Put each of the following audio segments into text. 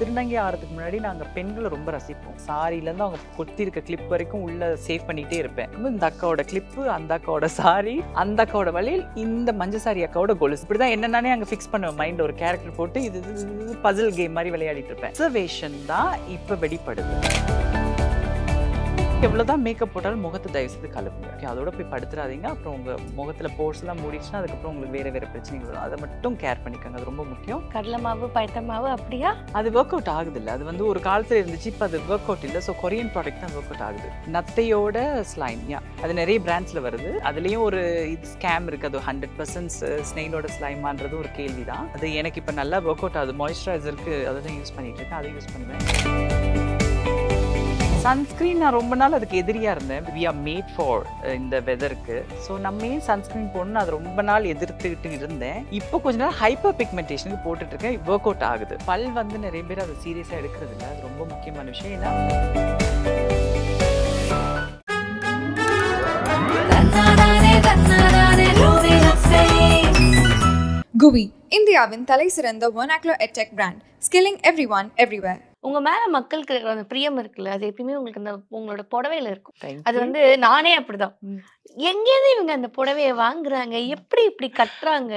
திருநங்கை ஆறதுக்கு முன்னாடி நாங்கள் பெண்களை ரொம்ப ரசிப்போம் சாரிலேருந்து அவங்க கொத்திருக்க கிளிப் வரைக்கும் உள்ள சேவ் பண்ணிகிட்டே இருப்பேன் இந்த அக்காவோட கிளிப்பு அந்த அக்காவோட சாரி அந்த அக்காவோட வழியில் இந்த மஞ்சள் சாரி அக்காவோட கொலுஸ் இப்படி தான் என்னென்னே அங்கே ஃபிக்ஸ் பண்ணுவேன் மைண்டில் ஒரு கேரக்டர் போட்டு இது பசில் கேம் மாதிரி விளையாடிட்டு இருப்பேன் தான் இப்போ வெளிப்படுது உங்களுக்கு எவ்வளோ தான் மேக்கப் போட்டாலும் முகத்தை தயவு செய்து கழுவுங்க ஓகே அதோட போய் படுத்துறாதீங்க அப்புறம் உங்கள் முகத்தில் போர்ஸ்லாம் மூடிச்சுன்னா அதுக்கப்புறம் உங்களுக்கு வேறு வேறு பிரச்சனைகள் வரும் அதை மட்டும் கேர் பண்ணிக்கோங்க அது ரொம்ப முக்கியம் கடலை மாவு மாவு அப்படியா அது ஒர்க் அவுட் ஆகுது இல்லை அது வந்து ஒரு காலத்தில் இருந்துச்சு இப்போ அது ஒர்க் அவுட் இல்லை ஸோ கொரியன் ப்ராடக்ட் தான் ஒர்க் அவுட் ஆகுது நத்தையோட ஸ்லைம் யா அது நிறைய பிராண்ட்ஸில் வருது அதுலேயும் ஒரு இது ஸ்கேம் இருக்குது அது ஹண்ட்ரட் பர்சன்ட் ஸ்னெயிலோட ஸ்லைமான்றது ஒரு கேள்வி தான் அது எனக்கு இப்போ நல்லா ஒர்க் அவுட் ஆகுது மாய்ஸ்சரைசருக்கு அதை தான் யூஸ் பண்ணிட்டு இருக்கேன் அதை யூஸ் பண்ணுவேன் சன்ஸ்கிரீன் நான் ரொம்ப நாள் அதுக்கு எதிரியாக இருந்தேன் வி ஆர் மேட் ஃபார் இந்த வெதருக்கு ஸோ நம்ம ஏன் சன்ஸ்கிரீன் போடணும்னு அதை ரொம்ப நாள் எதிர்த்துக்கிட்டு இருந்தேன் இப்போ கொஞ்ச நாள் ஹைப்பர் பிக்மெண்டேஷனுக்கு போட்டுட்டு இருக்கேன் ஒர்க் அவுட் ஆகுது பல் வந்து நிறைய பேர் அதை சீரியஸாக எடுக்கிறது இல்லை அது ரொம்ப முக்கியமான விஷயம் ஏன்னா குவி இந்தியாவின் தலை சிறந்த ஒன் ஆக்லோ edtech brand skilling everyone everywhere உங்க மேல மக்களுக்கு அந்த பிரியம் இருக்குல்ல அது எப்பயுமே உங்களுக்கு அந்த உங்களோட புடவையில இருக்கும் அது வந்து நானே அப்படிதான் எங்கேயிருந்து இவங்க அந்த புடவைய வாங்குறாங்க எப்படி இப்படி கட்டுறாங்க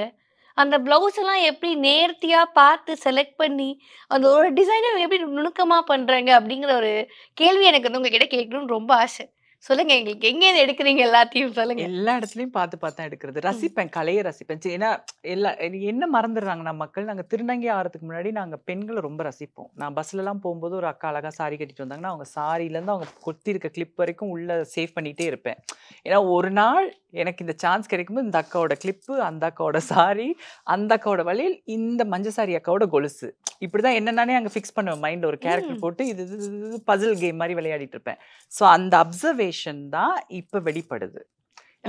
அந்த பிளவுஸ் எல்லாம் எப்படி நேர்த்தியா பார்த்து செலக்ட் பண்ணி அந்த ஒரு டிசைனை எப்படி நுணுக்கமா பண்றாங்க அப்படிங்கிற ஒரு கேள்வி எனக்கு வந்து உங்ககிட்ட கேட்கணும்னு ரொம்ப ஆசை சொல்லுங்க எங்களுக்கு எங்க எடுக்கிறீங்க எல்லாத்தையும் சொல்லுங்க எல்லா இடத்துலயும் பார்த்து பார்த்தா எடுக்கிறது ரசிப்பேன் கலையை ரசிப்பேன் ஏன்னா எல்லா என்ன மறந்துடுறாங்கன்னா மக்கள் நாங்க திருநங்கை ஆறதுக்கு முன்னாடி நாங்க பெண்களை ரொம்ப ரசிப்போம் நான் பஸ்ல எல்லாம் போகும்போது ஒரு அக்கா அழகா சாரி கட்டிட்டு வந்தாங்கன்னா அவங்க சாரில இருந்து அவங்க கொத்தி இருக்க கிளிப் வரைக்கும் உள்ள சேவ் பண்ணிட்டே இருப்பேன் ஏன்னா ஒரு நாள் எனக்கு இந்த சான்ஸ் கிடைக்கும்போது இந்த அக்காவோட கிளிப்பு அந்த அக்காவோட சாரி அந்த அக்காவோட வழியில் இந்த மஞ்ச சாரி அக்காவோட கொலுசு இப்படிதான் என்னன்னே அங்க ஃபிக்ஸ் பண்ணுவேன் மைண்டில் ஒரு கேரக்டர் போட்டு இது பசில் கேம் மாதிரி விளையாடிட்டு இருப்பேன் சோ அந்த அப்சர்வேஷன் தான் இப்ப வெளிப்படுது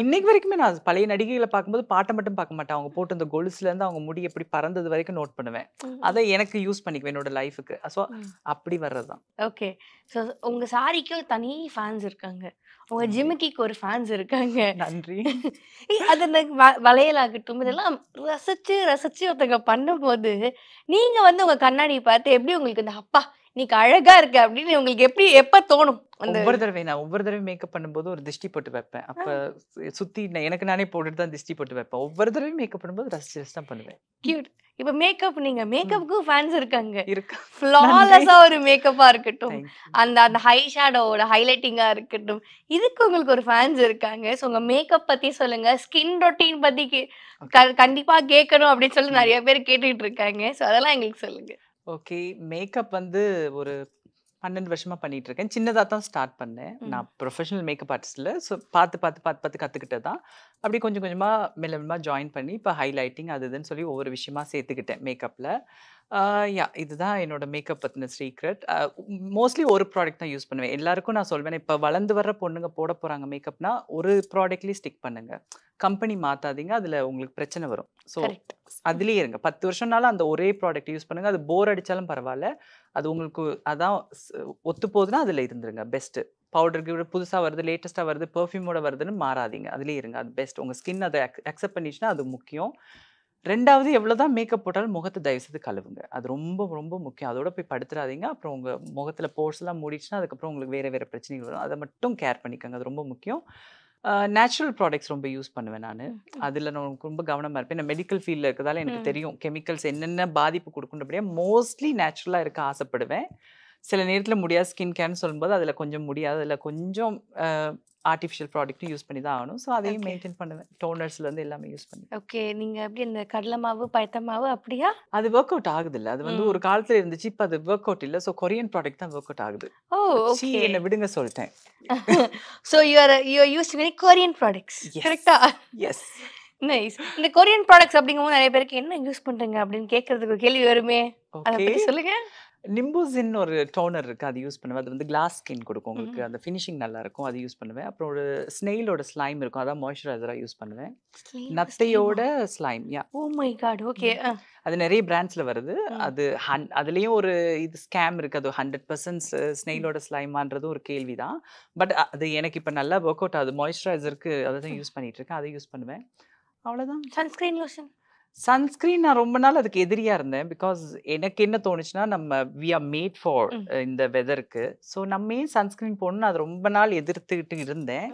இன்னைக்கு வரைக்குமே நான் பழைய நடிகைகளை பார்க்கும்போது பாட்டை மட்டும் பார்க்க மாட்டேன் அவங்க போட்டு அந்த இருந்து அவங்க முடி எப்படி பறந்தது வரைக்கும் நோட் பண்ணுவேன் அதை எனக்கு யூஸ் பண்ணிக்குவேன் என்னோட லைஃபுக்கு ஸோ அப்படி வர்றதுதான் ஓகே ஸோ உங்க சாரிக்கு தனி ஃபேன்ஸ் இருக்காங்க உங்க ஜிமிக்கிக்கு ஒரு ஃபேன்ஸ் இருக்காங்க நன்றி அது இந்த வளையலாகட்டும் இதெல்லாம் ரசிச்சு ரசிச்சு ஒருத்தங்க பண்ணும்போது நீங்க வந்து உங்க கண்ணாடியை பார்த்து எப்படி உங்களுக்கு இந்த அப்பா இன்னைக்கு அழகா இருக்க அப்படின்னு உங்களுக்கு எப்படி எப்ப தோணும் ஒவ்வொரு தடவை நான் ஒவ்வொரு தடவை மேக்கப் பண்ணும்போது ஒரு திருஷ்டி போட்டு வைப்பேன் அப்ப சுத்தி எனக்கு நானே போட்டுட்டு தான் திருஷ்டி போட்டு வைப்பேன் ஒவ்வொரு தடவை மேக்கப் பண்ணும்போது ரசிச்சு தான் பண்ணுவேன் இப்ப மேக்கப் நீங்க மேக்கப்புக்கு ஃபேன்ஸ் இருக்காங்க ஃப்ளாலெஸ்ஸா ஒரு மேக்கப்பா இருக்கட்டும் அந்த அந்த ஹை ஷேடோட ஹைலைட்டிங்கா இருக்கட்டும் இதுக்கு உங்களுக்கு ஒரு ஃபேன்ஸ் இருக்காங்க ஸோ உங்க மேக்கப் பத்தி சொல்லுங்க ஸ்கின் ரொட்டீன் பத்தி கண்டிப்பா கேட்கணும் அப்படின்னு சொல்லி நிறைய பேர் கேட்டுக்கிட்டு இருக்காங்க ஸோ அதெல்லாம் எங்களுக்கு சொல்லுங்க ஓகே மேக்கப் வந்து ஒரு பன்னெண்டு வருஷமா பண்ணிட்டு இருக்கேன் சின்னதாக தான் ஸ்டார்ட் பண்ணேன் நான் ப்ரொஃபஷனல் மேக்கப் ஆர்டிஸ்டில் ஸோ பார்த்து பார்த்து பார்த்து பார்த்து கற்றுக்கிட்டது தான் அப்படி கொஞ்சம் கொஞ்சமாக மெல்ல மெல்லமாக ஜாயின் பண்ணி இப்போ ஹைலைட்டிங் அது இதுன்னு சொல்லி ஒவ்வொரு விஷயமா சேர்த்துக்கிட்டேன் மேக்கப்பில் யா இதுதான் என்னோட மேக்கப் பற்றின சீக்ரெட் மோஸ்ட்லி ஒரு ப்ராடக்ட் தான் யூஸ் பண்ணுவேன் எல்லாருக்கும் நான் சொல்வேன் இப்போ வளர்ந்து வர்ற பொண்ணுங்க போட போகிறாங்க மேக்கப்னா ஒரு ப்ராடக்ட்லேயே ஸ்டிக் பண்ணுங்க கம்பெனி மாற்றாதீங்க அதில் உங்களுக்கு பிரச்சனை வரும் ஸோ அதுலேயே இருங்க பத்து வருஷம்னாலும் அந்த ஒரே ப்ராடக்ட் யூஸ் பண்ணுங்கள் அது போர் அடித்தாலும் பரவாயில்ல அது உங்களுக்கு அதான் ஒத்து போகுதுன்னா அதில் இருந்துருங்க பெஸ்ட்டு பவுடர் கிவுடர் புதுசாக வருது லேட்டஸ்ட்டாக வருது பெர்ஃப்யூமோட வருதுன்னு மாறாதீங்க அதுலேயே இருங்க அது பெஸ்ட் உங்கள் ஸ்கின் அதை அக்செப்ட் பண்ணிச்சுன்னா அது முக்கியம் ரெண்டாவது எவ்வளோதான் மேக்கப் போட்டாலும் முகத்தை தயவு செய்து கழுவுங்க அது ரொம்ப ரொம்ப முக்கியம் அதோட போய் படுத்துறாதீங்க அப்புறம் உங்கள் முகத்தில் போர்ஸ்லாம் மூடிச்சுன்னா அதுக்கப்புறம் உங்களுக்கு வேறு வேறு பிரச்சனைகள் வரும் அதை மட்டும் கேர் பண்ணிக்கோங்க அது ரொம்ப முக்கியம் நேச்சுரல் ப்ராடக்ட்ஸ் ரொம்ப யூஸ் பண்ணுவேன் நான் அதில் நான் ரொம்ப கவனமாக இருப்பேன் நான் மெடிக்கல் ஃபீல்டில் இருக்கிறதால எனக்கு தெரியும் கெமிக்கல்ஸ் என்னென்ன பாதிப்பு கொடுக்கணும் அப்படியே மோஸ்ட்லி நேச்சுரலாக இருக்க ஆசைப்படுவேன் சில நேரத்தில் முடியாது ஸ்கின் கேர்னு சொல்லும்போது அதில் கொஞ்சம் முடியாது அதில் கொஞ்சம் ஆர்டிஃபிஷியல் ப்ராடக்ட்டும் யூஸ் பண்ணி தான் ஆகணும் ஸோ அதையும் மெயின்டைன் பண்ணுவேன் டோனர்ஸ்லேருந்து எல்லாமே யூஸ் பண்ணி ஓகே நீங்கள் எப்படி இந்த கடலை மாவு பழத்த மாவு அப்படியா அது ஒர்க் அவுட் ஆகுது இல்லை அது வந்து ஒரு காலத்தில் இருந்துச்சு இப்போ அது ஒர்க் அவுட் இல்லை ஸோ கொரியன் ப்ராடக்ட் தான் ஒர்க் அவுட் ஆகுது ஓ ஓகே என்னை விடுங்க சொல்லிட்டேன் so you are you use very Korean products கரெக்டா எஸ் நைஸ் இந்த கொரியன் ப்ராடக்ட்ஸ் அப்படிங்கும்போது நிறைய பேருக்கு என்ன யூஸ் பண்ணுறீங்க அப்படின்னு கேட்கறதுக்கு கேள்வி வருமே அதை பற்றி சொல்லுங்கள் நிம்பூசின் ஒரு டோனர் இருக்குது அது யூஸ் பண்ணுவேன் அது வந்து கிளாஸ் ஸ்கின் கொடுக்கும் உங்களுக்கு அந்த ஃபினிஷிங் நல்லா இருக்கும் அது யூஸ் பண்ணுவேன் அப்புறம் ஒரு ஸ்னெயிலோட ஸ்லைம் இருக்கும் அதான் மாய்ஸ்சரைசராக யூஸ் பண்ணுவேன் நத்தையோட slime yeah oh my God okay அது நிறைய பிராண்ட்ஸில் வருது அது ஹன் அதுலேயும் ஒரு இது ஸ்கேம் இருக்குது அது ஹண்ட்ரட் பர்சன்ட் ஸ்னெயிலோட ஸ்லைமான்றதும் ஒரு கேள்வி தான் பட் அது எனக்கு இப்போ நல்லா ஒர்க் அவுட் ஆகுது மாய்ஸ்சரைசருக்கு அதை தான் யூஸ் பண்ணிகிட்ருக்கேன் அதை யூஸ் பண்ணுவேன் அவ்வளோதான் சன்ஸ்க்ரீன் லோஷன் சன்ஸ்கிரீன் நான் ரொம்ப நாள் அதுக்கு எதிரியா இருந்தேன் பிகாஸ் எனக்கு என்ன தோணுச்சுன்னா நம்ம வி ஆர் மேட் ஃபார் இந்த வெதருக்கு ஸோ நம்ம ஏன் சன்ஸ்கிரீன் போடணும்னு அது ரொம்ப நாள் எதிர்த்துக்கிட்டு இருந்தேன்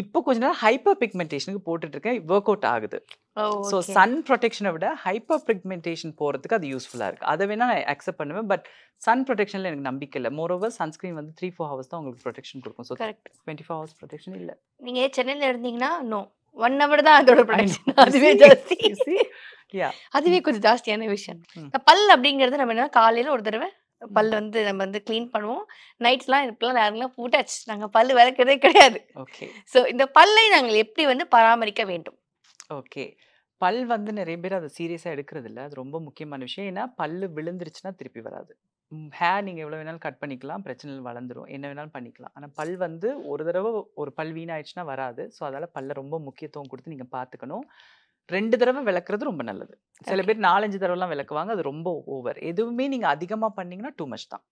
இப்போ கொஞ்ச நாள் ஹைப்பர் பிக்மெண்டேஷனுக்கு போட்டுட்டு இருக்கேன் ஒர்க் அவுட் ஆகுது ஸோ சன் ப்ரொடெக்ஷனை விட ஹைப்பர் பிக்மெண்டேஷன் போகிறதுக்கு அது யூஸ்ஃபுல்லாக இருக்குது அதை வேணால் நான் அக்செப்ட் பண்ணுவேன் பட் சன் ப்ரொடெக்ஷனில் எனக்கு நம்பிக்கை இல்லை ஓவர் சன்ஸ்கிரீன் வந்து த்ரீ ஃபோர் ஹவர்ஸ் தான் உங்களுக்கு ப்ரொடெக்ஷன் கொடுக்கும் so twenty four hours protection இல்லை நீங்கள் சென்னையில் இருந்தீங்கன்னா நோ ஒன் ஹவர் தான் அதோட ப்ரொடக்ஷன் அதுவே ஜாஸ்தி அதுவே hmm. கொஞ்சம் ஜாஸ்தியான விஷயம் hmm. பல் அப்படிங்கிறது நம்ம என்ன காலையில ஒரு தடவை hmm. பல் வந்து நம்ம வந்து கிளீன் பண்ணுவோம் நைட்லாம் இப்பெல்லாம் நேரங்களாம் போட்டாச்சு நாங்கள் பல் விளக்கிறதே கிடையாது ஓகே ஸோ இந்த பல்லை நாங்கள் எப்படி வந்து பராமரிக்க வேண்டும் ஓகே பல் வந்து நிறைய பேர் அதை சீரியஸாக எடுக்கிறது இல்லை அது ரொம்ப முக்கியமான விஷயம் ஏன்னா பல் விழுந்துருச்சுன்னா திருப்பி வராது ஹேர் நீங்கள் எவ்வளோ வேணாலும் கட் பண்ணிக்கலாம் பிரச்சனை வளர்ந்துடும் என்ன வேணாலும் பண்ணிக்கலாம் ஆனால் பல் வந்து ஒரு தடவை ஒரு பல் வீணாயிடுச்சுன்னா வராது ஸோ அதால் பல்ல ரொம்ப முக்கியத்துவம் கொடுத்து நீங்கள் பார்த்துக்கணும் ரெண்டு தடவை விளக்குறது ரொம்ப நல்லது சில பேர் நாலஞ்சு தடவைலாம் விளக்குவாங்க அது ரொம்ப ஓவர் எதுவுமே நீங்கள் அதிகமாக பண்ணிங்கன்னா டூ மச் தான்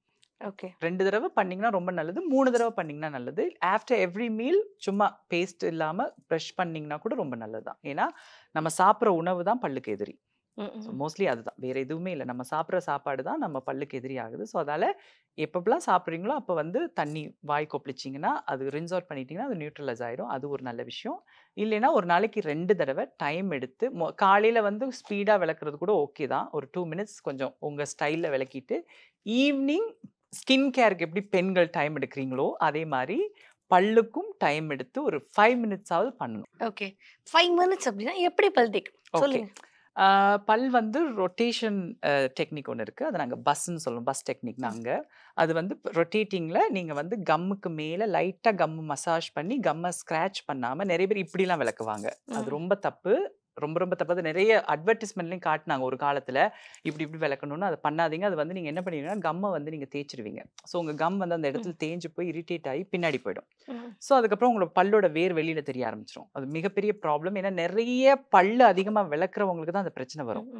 ஓகே ரெண்டு தடவை பண்ணிங்கன்னா ரொம்ப நல்லது மூணு தடவை பண்ணிங்கன்னா நல்லது ஆஃப்டர் எவ்ரி மீல் சும்மா பேஸ்ட் இல்லாமல் ப்ரஷ் பண்ணிங்கன்னா கூட ரொம்ப நல்லது தான் ஏன்னா நம்ம சாப்பிட்ற உணவு தான் பல்லுக்கு எதிரி மோஸ்ட்லி அதுதான் வேற எதுவுமே இல்லை நம்ம சாப்பிட்ற சாப்பாடு தான் நம்ம பல்லுக்கு எதிரி ஆகுது ஸோ அதால எப்பப்பெல்லாம் சாப்பிட்றீங்களோ அப்போ வந்து தண்ணி வாய் கொப்பளிச்சிங்கன்னா அது ரின்ஸ் அவுட் பண்ணிட்டீங்கன்னா அது நியூட்ரலைஸ் ஆயிரும் அது ஒரு நல்ல விஷயம் இல்லைன்னா ஒரு நாளைக்கு ரெண்டு தடவை டைம் எடுத்து மொ காலையில் வந்து ஸ்பீடாக விளக்குறது கூட ஓகே தான் ஒரு டூ மினிட்ஸ் கொஞ்சம் உங்கள் ஸ்டைலில் விளக்கிட்டு ஈவினிங் ஸ்கின் கேருக்கு எப்படி பெண்கள் டைம் எடுக்கிறீங்களோ அதே மாதிரி பல்லுக்கும் டைம் எடுத்து ஒரு ஃபைவ் மினிட்ஸாவது பண்ணணும் ஓகே ஃபைவ் மினிட்ஸ் அப்படின்னா எப்படி பல் தேக்கணும் சொல்லுங்க பல் வந்து ரொட்டேஷன் டெக்னிக் ஒன்று இருக்குது அதை நாங்கள் பஸ்ன்னு சொல்லுவோம் பஸ் டெக்னிக் நாங்கள் அது வந்து ரொட்டேட்டிங்கில் நீங்கள் வந்து கம்முக்கு மேலே லைட்டாக கம்மு மசாஜ் பண்ணி கம்மை ஸ்க்ராச் பண்ணாமல் நிறைய பேர் இப்படிலாம் விளக்குவாங்க அது ரொம்ப தப்பு ரொம்ப ரொம்ப தப்பு நிறைய அட்வர்டைஸ்மெண்ட்லையும் காட்டினாங்க ஒரு காலத்தில் இப்படி இப்படி விளக்கணும்னு அதை பண்ணாதீங்க அது வந்து நீங்கள் என்ன பண்ணுவீங்கன்னா கம்மை வந்து நீங்கள் தேய்ச்சிருவீங்க ஸோ உங்கள் கம் வந்து அந்த இடத்துல தேஞ்சு போய் இரிட்டேட் ஆகி பின்னாடி போயிடும் ஸோ அதுக்கப்புறம் உங்களோட பல்லோட வேர் வெளியில் தெரிய ஆரம்பிச்சிடும் அது மிகப்பெரிய ப்ராப்ளம் ஏன்னா நிறைய பல்லு அதிகமாக விளக்குறவங்களுக்கு தான் அந்த பிரச்சனை வரும்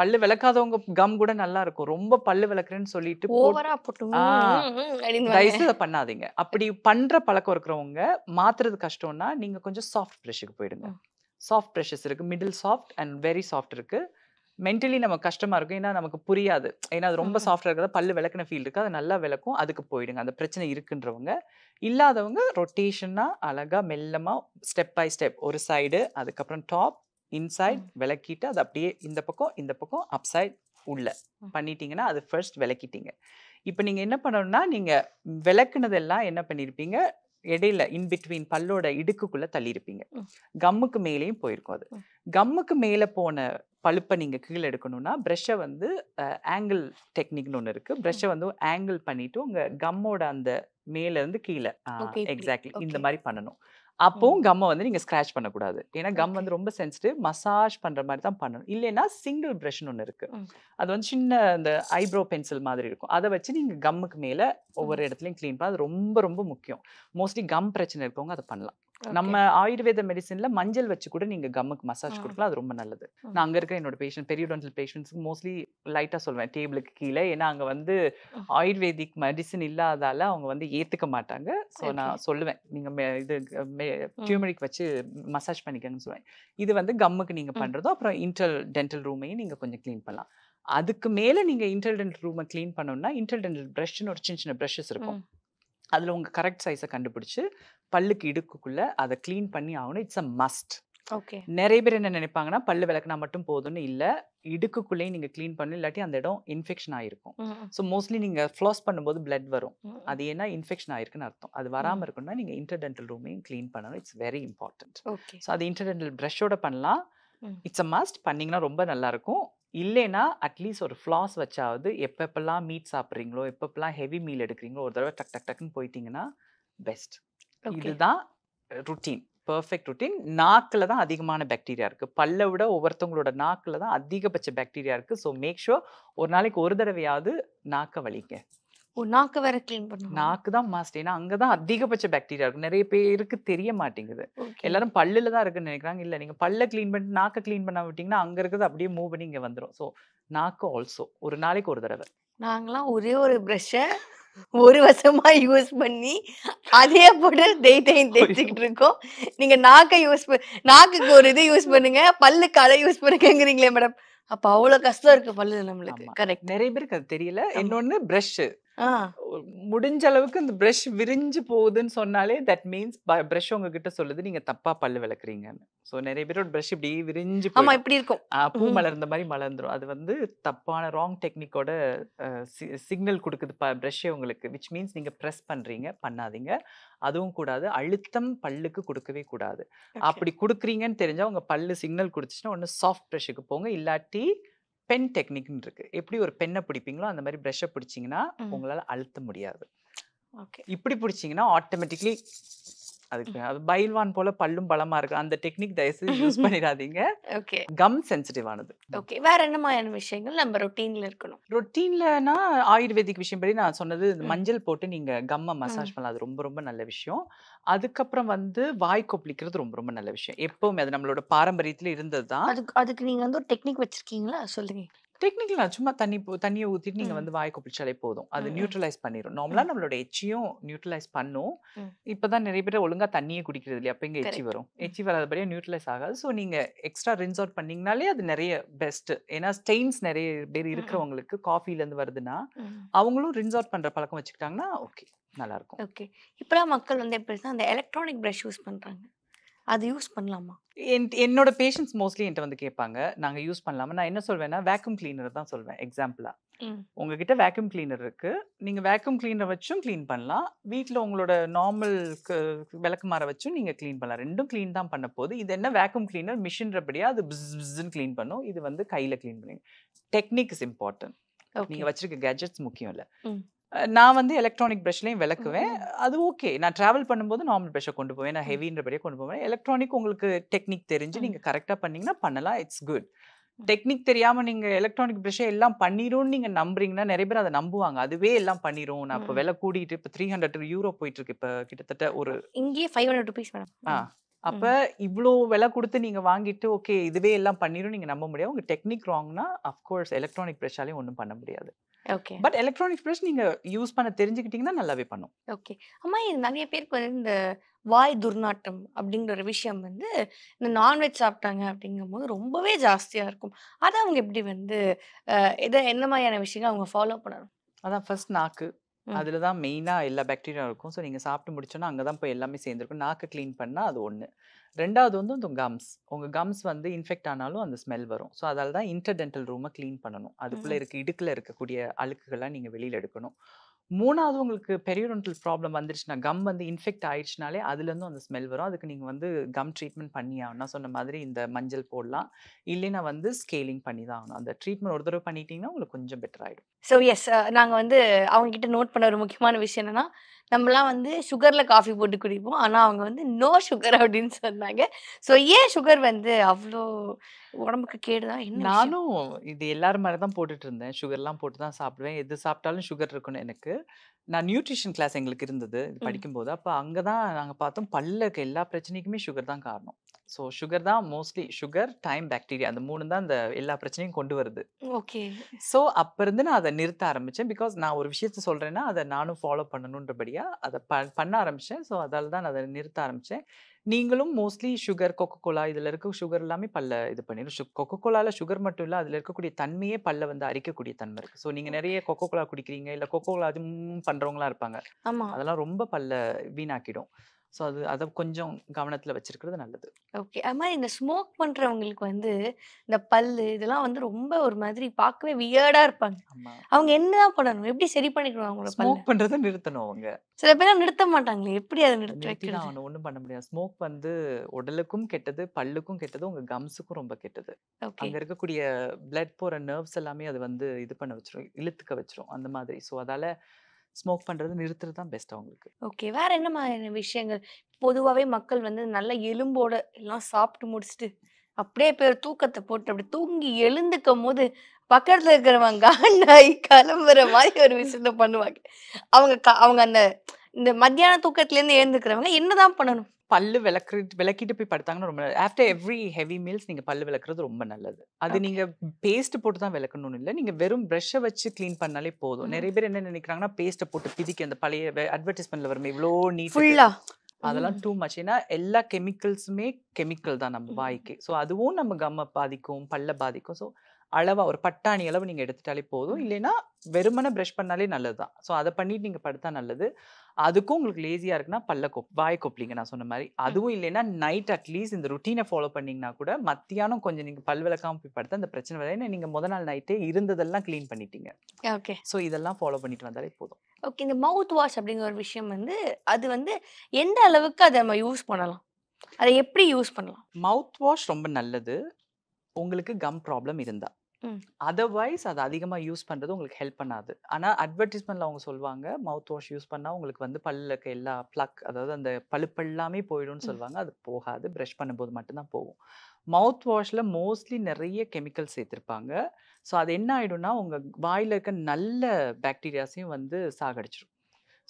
பல்லு விளக்காதவங்க கம் கூட நல்லா இருக்கும் ரொம்ப பல்லு விளக்குறேன்னு சொல்லிட்டு தயவுசெய்து பண்ணாதீங்க அப்படி பண்ற பழக்கம் இருக்கிறவங்க மாத்துறது கஷ்டம்னா நீங்க கொஞ்சம் சாஃப்ட் ப்ரெஷ்ஷுக்கு போயிடுங்க சாஃப்ட் ப்ரெஷர்ஸ் இருக்குது middle soft and very soft இருக்குது மென்டலி நம்ம கஷ்டமாக இருக்கும் ஏன்னா நமக்கு புரியாது ஏன்னா அது ரொம்ப சாஃப்டாக இருக்கிறத பல்லு விளக்குன ஃபீல் இருக்குது அது நல்லா விளக்கும் அதுக்கு போயிடுங்க அந்த பிரச்சனை இருக்குன்றவங்க இல்லாதவங்க ரொட்டேஷனாக அழகாக மெல்லமாக ஸ்டெப் பை ஸ்டெப் ஒரு சைடு அதுக்கப்புறம் டாப் இன்சைட் விளக்கிட்டு அது அப்படியே இந்த பக்கம் இந்த பக்கம் அப்சைட் உள்ள பண்ணிட்டீங்கன்னா அது ஃபர்ஸ்ட் விளக்கிட்டீங்க இப்போ நீங்கள் என்ன பண்ணணும்னா நீங்கள் விளக்குனதெல்லாம் என்ன பண்ணியிருப்பீங்க இடையில இன்பிட்வீன் பல்லோட இடுக்குக்குள்ள தள்ளியிருப்பீங்க கம்முக்கு மேலேயும் போயிருக்கும் அது கம்முக்கு மேலே போன பழுப்பை நீங்கள் கீழே எடுக்கணும்னா ப்ரெஷ்ஷை வந்து ஆங்கிள் டெக்னிக்னு ஒன்று இருக்குது ப்ரெஷ்ஷை வந்து ஆங்கிள் பண்ணிவிட்டு உங்கள் கம்மோட அந்த மேலேருந்து கீழே எக்ஸாக்ட்லி இந்த மாதிரி பண்ணணும் அப்பவும் கம்மை வந்து நீங்கள் ஸ்க்ராச் பண்ணக்கூடாது ஏன்னா கம் வந்து ரொம்ப சென்சிட்டிவ் மசாஜ் பண்ணுற மாதிரி தான் பண்ணணும் இல்லைன்னா சிங்கிள் பிரஷ் ஒன்று இருக்குது அது வந்து சின்ன இந்த ஐப்ரோ பென்சில் மாதிரி இருக்கும் அதை வச்சு நீங்கள் கம்முக்கு மேலே ஒவ்வொரு இடத்துலையும் கிளீன் பண்ண அது ரொம்ப ரொம்ப முக்கியம் மோஸ்ட்லி கம் பிரச்சனை இருக்கவங்க அதை பண்ணலாம் நம்ம ஆயுர்வேத மெடிசன்ல மஞ்சள் வச்சு கூட நீங்க கம்முக்கு மசாஜ் கொடுக்கலாம் அது ரொம்ப நல்லது நான் அங்க இருக்கிற என்னோட பேஷண்ட் டென்டல் பேஷண்ட்ஸ்க்கு மோஸ்ட்லி லைட்டா சொல்வேன் டேபிளுக்கு கீழே ஏன்னா அங்க வந்து ஆயுர்வேதிக் மெடிசன் இல்லாதால அவங்க வந்து ஏத்துக்க மாட்டாங்க சோ நான் சொல்லுவேன் நீங்க இது டியூமரிக் வச்சு மசாஜ் பண்ணிக்கங்கன்னு சொல்லுவேன் இது வந்து கம்முக்கு நீங்க பண்றதோ அப்புறம் இன்டர் டென்டல் ரூமையும் நீங்க கொஞ்சம் க்ளீன் பண்ணலாம் அதுக்கு மேல நீங்க இன்டெலிஜென்ட் ரூமை க்ளீன் பண்ணணும்னா இன்டெலிஜென்ட் ப்ரஷ்னு ஒரு சின்ன சின்ன ப்ரஷஸ் இருக்கும் அதில் உங்கள் கரெக்ட் சைஸை கண்டுபிடிச்சி பல்லுக்கு இடுக்குக்குள்ளே அதை க்ளீன் பண்ணி ஆகணும் இட்ஸ் அ மஸ்ட் ஓகே நிறைய பேர் என்ன நினைப்பாங்கன்னா பல்லு விளக்குனா மட்டும் போதும்னு இல்லை இடுக்குக்குள்ளேயும் நீங்கள் க்ளீன் பண்ணணும் இல்லாட்டி அந்த இடம் இன்ஃபெக்ஷன் ஆயிருக்கும் ஸோ மோஸ்ட்லி நீங்கள் ஃப்ளாஸ் பண்ணும்போது பிளட் வரும் அது ஏன்னா இன்ஃபெக்ஷன் ஆயிருக்குன்னு அர்த்தம் அது வராமல் இருக்குன்னா நீங்கள் இன்டர்டென்டல் ரூமையும் க்ளீன் பண்ணணும் it's very important okay so அது இன்டர்டென்டல் ப்ரஷோட பண்ணலாம் இட்ஸ் அ மஸ்ட் பண்ணிங்கன்னா ரொம்ப நல்லாயிருக்கும் இல்லைன்னா அட்லீஸ்ட் ஒரு ஃப்ளாஸ் வச்சாவது எப்பப்பெல்லாம் மீட் சாப்பிட்றீங்களோ எப்பப்பெல்லாம் ஹெவி மீல் எடுக்கிறீங்களோ ஒரு தடவை டக் டக் டக்குன்னு போயிட்டீங்கன்னா பெஸ்ட் இதுதான் ருட்டீன் பர்ஃபெக்ட் ருட்டீன் நாக்கில் தான் அதிகமான பாக்டீரியா இருக்குது பல்ல விட ஒவ்வொருத்தவங்களோட நாக்கில் தான் அதிகபட்ச பாக்டீரியா இருக்குது ஸோ மேக் ஷுர் ஒரு நாளைக்கு ஒரு தடவையாவது நாக்கை வலிங்க ஓ நாக்கு வேற கிளீன் பண்ணும் நாக்கு தான் மாஸ்ட் ஏன்னா அங்கதான் அதிகபட்ச பாக்டீரியா இருக்கும் நிறைய பேருக்கு தெரிய மாட்டேங்குது எல்லாரும் பல்லுல தான் இருக்குன்னு நினைக்கிறாங்க இல்ல நீங்க பல்ல கிளீன் பண்ணிட்டு நாக்கை கிளீன் பண்ண விட்டிங்கன்னா அங்க இருக்கிறது அப்படியே மூவ் பண்ணி இங்க வந்துடும் ஸோ நாக்கு ஆல்சோ ஒரு நாளைக்கு ஒரு தடவை நாங்களாம் ஒரே ஒரு ப்ரஷ்ஷை ஒரு வருஷமா யூஸ் பண்ணி அதே போட்டு டெய்டையும் தேய்ச்சிக்கிட்டு இருக்கோம் நீங்க நாக்கை யூஸ் நாக்குக்கு ஒரு இது யூஸ் பண்ணுங்க பல்லு அதை யூஸ் பண்ணுங்கங்கிறீங்களே மேடம் அப்ப அவ்வளவு கஷ்டம் இருக்கு பல்லு நம்மளுக்கு கரெக்ட் நிறைய பேருக்கு அது தெரியல இன்னொன்னு பிரஷ் முடிஞ்ச அளவுக்கு இந்த ப்ரஷ் விரிஞ்சு போகுதுன்னு சொன்னாலே தட் மீன்ஸ் ப்ரஷ் உங்ககிட்ட சொல்லுது நீங்க தப்பா பல்லு விளக்குறீங்கன்னு ஸோ நிறைய பேரோட ப்ரஷ் இப்படி விரிஞ்சு ஆமா இப்படி இருக்கும் பூ மலர்ந்த மாதிரி மலர்ந்துரும் அது வந்து தப்பான ராங் டெக்னிக்கோட சிக்னல் கொடுக்குது ப்ரஷ்ஷே உங்களுக்கு விச் மீன்ஸ் நீங்க ப்ரெஸ் பண்றீங்க பண்ணாதீங்க அதுவும் கூடாது அழுத்தம் பல்லுக்கு கொடுக்கவே கூடாது அப்படி கொடுக்குறீங்கன்னு தெரிஞ்சா உங்க பல்லு சிக்னல் கொடுத்துச்சுன்னா ஒன்று சாஃப்ட் ப்ரஷ்ஷுக்கு போங்க இல்லாட்டி பென் டெக்னிக்னு இருக்கு எப்படி ஒரு பெண்ணை பிடிப்பீங்களோ அந்த மாதிரி ப்ரெஷ்ஷை பிடிச்சிங்கன்னா உங்களால் அழுத்த முடியாது ஓகே இப்படி பிடிச்சிங்கன்னா ஆட்டோமேட்டிக்லி அதுக்கு அது பைல்வான் போல பல்லும் பலமா இருக்கு அந்த டெக்னிக் தயவுசெய்து யூஸ் பண்ணிடாதீங்க ஓகே கம் சென்சிட்டிவ் ஆனது ஓகே வேற என்ன மாதிரியான விஷயங்கள் நம்ம ரொட்டீன்ல இருக்கணும் ரொட்டீன்லனா ஆயுர்வேதிக் விஷயம் படி நான் சொன்னது மஞ்சள் போட்டு நீங்க கம்மை மசாஜ் பண்ணலாம் அது ரொம்ப ரொம்ப நல்ல விஷயம் அதுக்கப்புறம் வந்து வாய் கொப்பளிக்கிறது ரொம்ப ரொம்ப நல்ல விஷயம் எப்பவுமே அது நம்மளோட பாரம்பரியத்துல இருந்தது தான் அதுக்கு அதுக்கு நீங்க வந்து ஒரு டெக்னிக் வச்சிருக்கீங்களா சொல்லுங்க டெக்னிக்கலா சும்மா தண்ணி தண்ணியை ஊற்றிட்டு நீங்கள் வந்து வாய் குப்பிச்சாலே போதும் அது நியூட்ரலைஸ் பண்ணிடும் நார்மலாக நம்மளோட எச்சியும் நியூட்ரலைஸ் பண்ணும் இப்போ தான் நிறைய பேர் ஒழுங்காக தண்ணியே குடிக்கிறது இல்லையா அப்போ எங்கே எச்சி வரும் எச்சி வராதபடியாக நியூட்ரலைஸ் ஆகாது ஸோ நீங்கள் எக்ஸ்ட்ரா ரின்ஸ் அவுட் பண்ணிங்கனாலே அது நிறைய பெஸ்ட்டு ஏன்னா ஸ்டெயின்ஸ் நிறைய பேர் இருக்கிறவங்களுக்கு காஃபிலேருந்து வருதுன்னா அவங்களும் ரின்ஸ் அவுட் பண்ணுற பழக்கம் வச்சுக்கிட்டாங்கன்னா ஓகே நல்லாயிருக்கும் ஓகே இப்போலாம் மக்கள் வந்து எப்படி அந்த எலக்ட்ரானிக் ப்ரஷ் யூஸ் பண்ணுறாங்க அது யூஸ் பண்ணலாமா என் என்னோட பேஷண்ட்ஸ் மோஸ்ட்லி என்கிட்ட வந்து கேட்பாங்க நாங்க யூஸ் பண்ணலாமா நான் என்ன சொல்வேன்னா வேக்யூம் கிளீனர் தான் சொல்வேன் எக்ஸாம்பிளா உங்ககிட்ட வேக்யூம் கிளீனர் இருக்கு நீங்க வேக்யூம் கிளீனர் வச்சும் கிளீன் பண்ணலாம் வீட்டில் உங்களோட நார்மல் விளக்குமாற வச்சும் நீங்க கிளீன் பண்ணலாம் ரெண்டும் கிளீன் தான் பண்ண போது இது என்ன வேக்யூம் கிளீனர் மிஷின்றபடியா அது பிஸ்ன்னு பண்ணும் இது வந்து கையில கிளீன் பண்ணுங்க டெக்னிக் இஸ் இம்பார்ட்டன்ட் நீங்க வச்சிருக்க கேஜெட்ஸ் முக்கியம் இல்லை நான் வந்து எலக்ட்ரானிக் ப்ரஷ்லேயும் விளக்குவேன் அது ஓகே நான் ட்ராவல் பண்ணும்போது நார்மல் ப்ரஷ்ஷை கொண்டு போவேன் நான் ஹெவின்றபடியே கொண்டு போவேன் எலக்ட்ரானிக் உங்களுக்கு டெக்னிக் தெரிஞ்சு நீங்கள் கரெக்டாக பண்ணிங்கன்னா பண்ணலாம் இட்ஸ் குட் டெக்னிக் தெரியாமல் நீங்கள் எலக்ட்ரானிக் ப்ரஷ்ஷை எல்லாம் பண்ணிடும்னு நீங்கள் நம்புறீங்கன்னா நிறைய பேர் அதை நம்புவாங்க அதுவே எல்லாம் பண்ணிடும் நான் இப்போ விலை கூடிட்டு இப்போ த்ரீ ஹண்ட்ரட் யூரோ போயிட்டு இருக்கு இப்போ கிட்டத்தட்ட ஒரு இங்கேயே ஃபைவ் ஹண்ட்ரட் ருபீஸ் மேடம் ஆ அப்ப இவ்வளோ விலை கொடுத்து நீங்க வாங்கிட்டு ஓகே இதுவே எல்லாம் பண்ணிடும் நீங்க நம்ப முடியாது உங்க டெக்னிக் ராங்னா அஃப்கோர்ஸ் எலக்ட்ரானிக் ப்ரெஷ்ஷாலையும் ஒன்றும் பண்ண முடியாது ஓகே பட் எலக்ட்ரானிக் ப்ரெஷ் நீங்க யூஸ் பண்ண தெரிஞ்சுக்கிட்டீங்கன்னா நல்லாவே பண்ணும் ஓகே அம்மா இது நிறைய பேருக்கு வந்து இந்த வாய் துர்நாற்றம் அப்படிங்கிற ஒரு விஷயம் வந்து இந்த நான்வெஜ் சாப்பிட்டாங்க அப்படிங்கும் போது ரொம்பவே ஜாஸ்தியாக இருக்கும் அதை அவங்க எப்படி வந்து எதை என்ன மாதிரியான விஷயங்கள் அவங்க ஃபாலோ பண்ணணும் அதான் ஃபர்ஸ்ட் நாக்கு அதில் தான் மெயினாக எல்லா பாக்டீரியா இருக்கும் ஸோ நீங்கள் சாப்பிட்டு முடிச்சோன்னா அங்கே தான் போய் எல்லாமே சேர்ந்துருக்கும் நாக்கை க்ளீன் பண்ணால் அது ஒன்று ரெண்டாவது வந்து உங்கள் கம்ஸ் உங்கள் கம்ஸ் வந்து இன்ஃபெக்ட் ஆனாலும் அந்த ஸ்மெல் வரும் ஸோ அதால் தான் இன்டர்டென்டல் ரூமை க்ளீன் பண்ணணும் அதுக்குள்ளே இருக்க இடுக்கில் இருக்கக்கூடிய அழுக்குகள்லாம் நீங்கள் வெளியில் எடுக்கணும் மூணாவது உங்களுக்கு பெரியோரண்டல் ப்ராப்ளம் வந்துருச்சுன்னா கம் வந்து இன்ஃபெக்ட் ஆயிடுச்சுனாலே அதுலேருந்து அந்த ஸ்மெல் வரும் அதுக்கு நீங்கள் வந்து கம் ட்ரீட்மெண்ட் பண்ணி ஆகணும் சொன்ன மாதிரி இந்த மஞ்சள் போடலாம் இல்லைன்னா வந்து ஸ்கேலிங் பண்ணி தான் ஆகணும் அந்த ட்ரீட்மெண்ட் ஒரு தடவை பண்ணிட்டீங்கன்னா உங்களுக்கு கொஞ்சம் பெட்டர் ஆகிடும் ஸோ எஸ் நாங்கள் வந்து கிட்ட நோட் பண்ண ஒரு முக்கியமான விஷயம் என்னென்னா நம்மலாம் வந்து சுகரில் காஃபி போட்டு குடிப்போம் ஆனால் அவங்க வந்து நோ சுகர் அப்படின்னு சொன்னாங்க ஸோ ஏன் சுகர் வந்து அவ்வளோ உடம்புக்கு கேடுதான் நானும் இது எல்லாரும் மாதிரி தான் போட்டுட்டு இருந்தேன் சுகர்லாம் போட்டு தான் சாப்பிடுவேன் எது சாப்பிட்டாலும் சுகர் இருக்கணும் எனக்கு நான் நியூட்ரிஷன் கிளாஸ் எங்களுக்கு இருந்தது படிக்கும்போது அப்போ அங்கே தான் நாங்கள் பார்த்தோம் பல்லுக்கு எல்லா பிரச்சனைக்குமே சுகர் தான் காரணம் ஸோ சுகர் தான் மோஸ்ட்லி சுகர் டைம் பாக்டீரியா அந்த மூணு தான் அந்த எல்லா பிரச்சனையும் கொண்டு வருது ஓகே ஸோ அப்போ இருந்து நான் அதை நிறுத்த ஆரம்பித்தேன் பிகாஸ் நான் ஒரு விஷயத்த சொல்கிறேன்னா அதை நானும் ஃபாலோ பண்ணணுன்றபடியாக அதை ப பண்ண ஆரம்பித்தேன் ஸோ அதால் தான் அதை நிறுத்த ஆரம்பித்தேன் நீங்களும் மோஸ்ட்லி சுகர் கொக்கோ கோலா இதில் இருக்க சுகர் எல்லாமே பல்ல இது பண்ணிடும் சுக் கொக்கோ கோலாவில் சுகர் மட்டும் இல்லை அதில் இருக்கக்கூடிய தன்மையே பல்ல வந்து அரிக்கக்கூடிய தன்மை இருக்குது ஸோ நீங்கள் நிறைய கொக்கோ கோலா குடிக்கிறீங்க இல்லை கொக்கோ கோலா அதுவும் பண்ணுறவங்களாம் இருப்பாங்க அதெல்லாம் ரொம்ப பல்ல வீணாக்கிடும் ஸோ அது அதை கொஞ்சம் கவனத்தில் வச்சிருக்கிறது நல்லது ஓகே அது மாதிரி இந்த ஸ்மோக் பண்ணுறவங்களுக்கு வந்து இந்த பல் இதெல்லாம் வந்து ரொம்ப ஒரு மாதிரி பார்க்கவே வியர்டாக இருப்பாங்க அவங்க என்னதான் பண்ணணும் எப்படி சரி பண்ணிக்கணும் அவங்கள ஸ்மோக் பண்ணுறதை நிறுத்தணும் அவங்க சில பேர் நிறுத்த மாட்டாங்களே எப்படி அதை நிறுத்த வைக்கலாம் அவனை ஒன்றும் பண்ண முடியாது ஸ்மோக் வந்து உடலுக்கும் கெட்டது பல்லுக்கும் கெட்டது உங்கள் கம்ஸுக்கும் ரொம்ப கெட்டது அங்கே இருக்கக்கூடிய பிளட் போகிற நர்வ்ஸ் எல்லாமே அது வந்து இது பண்ண வச்சிரும் இழுத்துக்க வச்சிரும் அந்த மாதிரி ஸோ அதால் ஸ்மோக் பண்ணுறது நிறுத்துறது தான் பெஸ்ட் அவங்களுக்கு ஓகே வேற என்ன மாதிரியான விஷயங்கள் பொதுவாகவே மக்கள் வந்து நல்ல எலும்போட எல்லாம் சாப்பிட்டு முடிச்சுட்டு அப்படியே பேர் தூக்கத்தை போட்டு அப்படி தூங்கி எழுந்துக்கும் போது பக்கத்தில் இருக்கிறவங்க காண்டாய் கிளம்புற மாதிரி ஒரு விஷயத்த பண்ணுவாங்க அவங்க அவங்க அந்த இந்த மத்தியான தூக்கத்துலேருந்து எழுந்துக்கிறவங்க என்னதான் பண்ணணும் பல்லு விளக்கு விளக்கிட்டு போய் படுத்தாங்கன்னா ரொம்ப ஆஃப்டர் எவ்ரி ஹெவி மீல்ஸ் நீங்கள் பல்லு விளக்குறது ரொம்ப நல்லது அது நீங்கள் பேஸ்ட் போட்டு தான் விளக்கணும்னு இல்லை நீங்கள் வெறும் ப்ரெஷ்ஷை வச்சு க்ளீன் பண்ணாலே போதும் நிறைய பேர் என்ன நினைக்கிறாங்கன்னா பேஸ்ட்டை போட்டு பிதிக்கி அந்த பழைய அட்வர்டைஸ்மெண்ட்ல வரும் இவ்வளோ ஃபுல்லா அதெல்லாம் டூ மச் ஏன்னா எல்லா கெமிக்கல்ஸுமே கெமிக்கல் தான் நம்ம வாய்க்கு ஸோ அதுவும் நம்ம கம்மை பாதிக்கும் பல்ல பாதிக்கும் ஸோ அளவாக ஒரு பட்டாணி அளவு நீங்கள் எடுத்துட்டாலே போதும் இல்லைன்னா வெறுமனை ப்ரஷ் பண்ணாலே நல்லது தான் ஸோ அதை பண்ணிட்டு நீங்கள் படுத்தா நல்லது அதுக்கும் உங்களுக்கு லேசியாக இருக்குன்னா பல்ல கொப் வாய் கொப்பளிங்க நான் சொன்ன மாதிரி அதுவும் இல்லைன்னா நைட் அட்லீஸ்ட் இந்த ருட்டீனை ஃபாலோ பண்ணிங்கன்னா கூட மத்தியானம் கொஞ்சம் நீங்கள் பல் விளக்காமல் போய் படுத்த அந்த பிரச்சனை ஏன்னா நீங்கள் முதல் நாள் நைட்டே இருந்ததெல்லாம் க்ளீன் பண்ணிட்டீங்க ஓகே ஸோ இதெல்லாம் ஃபாலோ பண்ணிட்டு வந்தாலே போதும் ஓகே இந்த மவுத் வாஷ் அப்படிங்கிற ஒரு விஷயம் வந்து அது வந்து எந்த அளவுக்கு அதை நம்ம யூஸ் பண்ணலாம் அதை எப்படி யூஸ் பண்ணலாம் மவுத் வாஷ் ரொம்ப நல்லது உங்களுக்கு கம் ப்ராப்ளம் இருந்தால் அதர்வைஸ் அதை அதிகமாக யூஸ் பண்ணுறது உங்களுக்கு ஹெல்ப் பண்ணாது ஆனால் அட்வர்டைஸ்மெண்ட்டில் அவங்க சொல்லுவாங்க மவுத் வாஷ் யூஸ் பண்ணால் உங்களுக்கு வந்து பல்லில் எல்லா ப்ளக் அதாவது அந்த பழுப்பு எல்லாமே போயிடும்னு சொல்லுவாங்க அது போகாது ப்ரஷ் பண்ணும்போது மட்டும்தான் போகும் மவுத் வாஷில் மோஸ்ட்லி நிறைய கெமிக்கல் சேர்த்துருப்பாங்க ஸோ அது என்ன ஆகிடும்னா உங்கள் வாயில் இருக்க நல்ல பாக்டீரியாஸையும் வந்து சாகடிச்சிடும்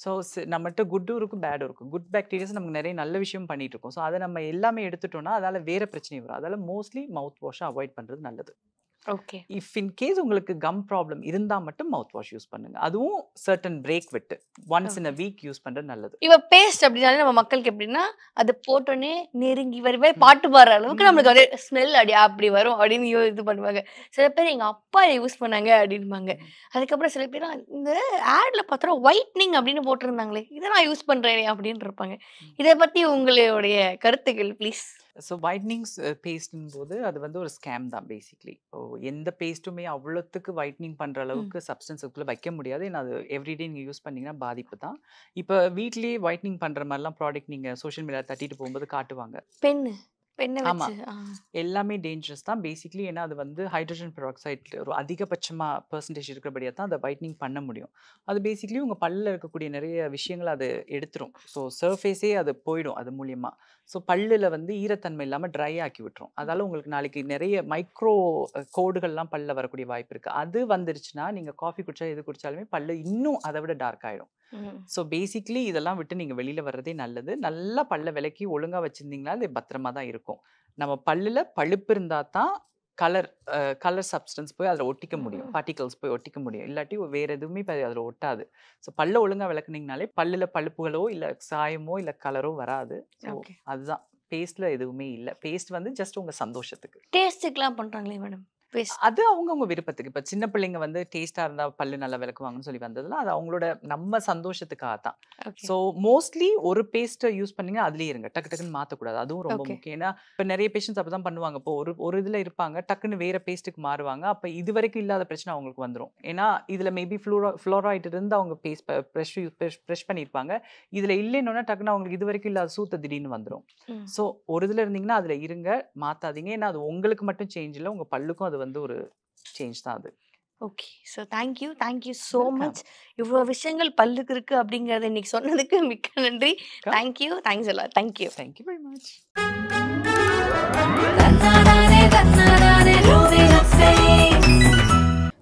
ஸோ நம்மகிட்ட குட்டும் இருக்கும் பேடும் இருக்கும் குட் பேக்டீரியாஸ் நமக்கு நிறைய நல்ல விஷயம் பண்ணிட்டு இருக்கோம் ஸோ அதை நம்ம எல்லாமே எடுத்துட்டோம்னா அதால் வேறு பிரச்சனை வரும் அதால் மோஸ்ட்லி மவுத் வாஷை அவாய்ட் பண்ணுறது நல்லது ஓகே இஃப் இன் கேஸ் உங்களுக்கு கம் ப்ராப்ளம் இருந்தால் மட்டும் மவுத் வாஷ் யூஸ் பண்ணுங்க அதுவும் சர்டன் பிரேக் விட்டு once in a week use பண்ணுறது நல்லது இப்போ பேஸ்ட் அப்படின்னாலே நம்ம மக்களுக்கு எப்படின்னா அது போட்டோன்னே நெருங்கி வருவே பாட்டு பாடுற அளவுக்கு நம்மளுக்கு அப்படியே ஸ்மெல் அடி அப்படி வரும் அப்படின்னு இது பண்ணுவாங்க சில பேர் எங்கள் அப்பா யூஸ் பண்ணாங்க அப்படின்பாங்க அதுக்கப்புறம் சில பேர் இந்த ஆடில் பார்த்தா ஒயிட்னிங் அப்படின்னு போட்டிருந்தாங்களே இதை நான் யூஸ் பண்ணுறேனே அப்படின்னு இருப்பாங்க இதை பற்றி உங்களுடைய கருத்துக்கள் ப்ளீஸ் ஸோ ஒயிட்னிங் பேஸ்ட்டுங்கும் போது அது வந்து ஒரு ஸ்கேம் தான் பேசிக்லி ஓ எந்த பேஸ்ட்டுமே அவ்வளோத்துக்கு ஒயிட்னிங் பண்ணுற அளவுக்கு சப்ஸ்டன்ஸுக்குள்ளே வைக்க முடியாது ஏன்னா அது எவ்ரிடே நீங்கள் யூஸ் பண்ணிங்கன்னா பாதிப்பு தான் இப்போ வீட்லேயே ஒயிட்னிங் பண்ணுற மாதிரிலாம் ப்ராடக்ட் நீங்கள் சோஷியல் மீடியா தட்டிட்டு போகும்போது காட்டுவாங்க பெண்ணு ஆமா எல்லாமே டேஞ்சரஸ் தான் பேசிக்லி ஏன்னா அது வந்து ஹைட்ரஜன் பெராக்சைட் ஒரு அதிகபட்சமாக பர்சன்டேஜ் இருக்கிறபடியாக தான் அதை வைட்னிங் பண்ண முடியும் அது பேசிக்லி உங்கள் பல்லில் இருக்கக்கூடிய நிறைய விஷயங்கள் அது எடுத்துரும் ஸோ சர்ஃபேஸே அது போயிடும் அது மூலியமா ஸோ பல்லில் வந்து ஈரத்தன்மை இல்லாமல் ட்ரை ஆக்கி விட்டுரும் அதால உங்களுக்கு நாளைக்கு நிறைய மைக்ரோ கோடுகள்லாம் பல்ல வரக்கூடிய வாய்ப்பு இருக்கு அது வந்துருச்சுன்னா நீங்கள் காஃபி குடிச்சா எது குடிச்சாலுமே பல்லு இன்னும் அதை விட டார்க் ஆயிடும் ஸோ பேசிக்லி இதெல்லாம் விட்டு நீங்கள் வெளியில் வர்றதே நல்லது நல்லா பல்ல விளக்கி ஒழுங்காக வச்சுருந்தீங்கன்னா அது பத்திரமா தான் இருக்கும் நம்ம பல்லில் பழுப்பு இருந்தால் தான் கலர் கலர் சப்ஸ்டன்ஸ் போய் அதில் ஒட்டிக்க முடியும் பார்ட்டிகல்ஸ் போய் ஒட்டிக்க முடியும் இல்லாட்டி வேறு எதுவுமே இப்போ அதில் ஒட்டாது ஸோ பல்ல ஒழுங்காக விளக்குனீங்கனாலே பல்லில் பழுப்புகளோ இல்லை சாயமோ இல்லை கலரோ வராது அதுதான் பேஸ்ட்ல எதுவுமே இல்லை பேஸ்ட் வந்து ஜஸ்ட் உங்கள் சந்தோஷத்துக்கு டேஸ்ட்டுக்கெலாம் பண்ணுறாங்களே மேடம் அது அவங்கவுங்க விருப்பத்துக்கு இப்போ சின்ன பிள்ளைங்க வந்து டேஸ்டாக இருந்தால் பல்லு நல்லா விளக்குவாங்கன்னு சொல்லி வந்ததுல அது அவங்களோட நம்ம சந்தோஷத்துக்காக தான் ஸோ மோஸ்ட்லி ஒரு பேஸ்ட்டை யூஸ் பண்ணிங்க அதுலேயே இருங்க டக்கு டக்குன்னு மாற்றக்கூடாது அதுவும் ரொம்ப முக்கியம் ஏன்னா இப்போ நிறைய பேஷண்ட்ஸ் அப்போ தான் பண்ணுவாங்க இப்போ ஒரு ஒரு இதில் இருப்பாங்க டக்குன்னு வேற பேஸ்ட்டுக்கு மாறுவாங்க அப்போ இது வரைக்கும் இல்லாத பிரச்சனை அவங்களுக்கு வந்துடும் ஏன்னா இதில் மேபி ஃப்ளோரா ஃப்ளோராய்டு இருந்து அவங்க பேஸ் ப்ரெஷ் ப்ரெஷ் பண்ணியிருப்பாங்க இதில் இல்லைன்னா டக்குன்னு அவங்களுக்கு இது வரைக்கும் இல்லாத சூத்த திடீர்னு வந்துடும் ஸோ ஒரு இதில் இருந்தீங்கன்னா அதில் இருங்க மாற்றாதீங்க ஏன்னா அது உங்களுக்கு மட்டும் சேஞ்ச் இல்லை உங்கள் பல்லுக்கும் அது வந்து ஒரு சேஞ்ச் தான் அது okay so thank you thank you so much இவ்வளோ விஷயங்கள் பல்லுக்கு இருக்குது அப்படிங்கிறத இன்னைக்கு சொன்னதுக்கு மிக்க நன்றி தேங்க்யூ தேங்க்ஸ் எல்லா thank you thank you very much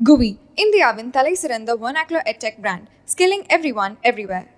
Guvi இந்தியாவின் தலை சிறந்த ஒன் ஆக்லோ edtech brand skilling everyone everywhere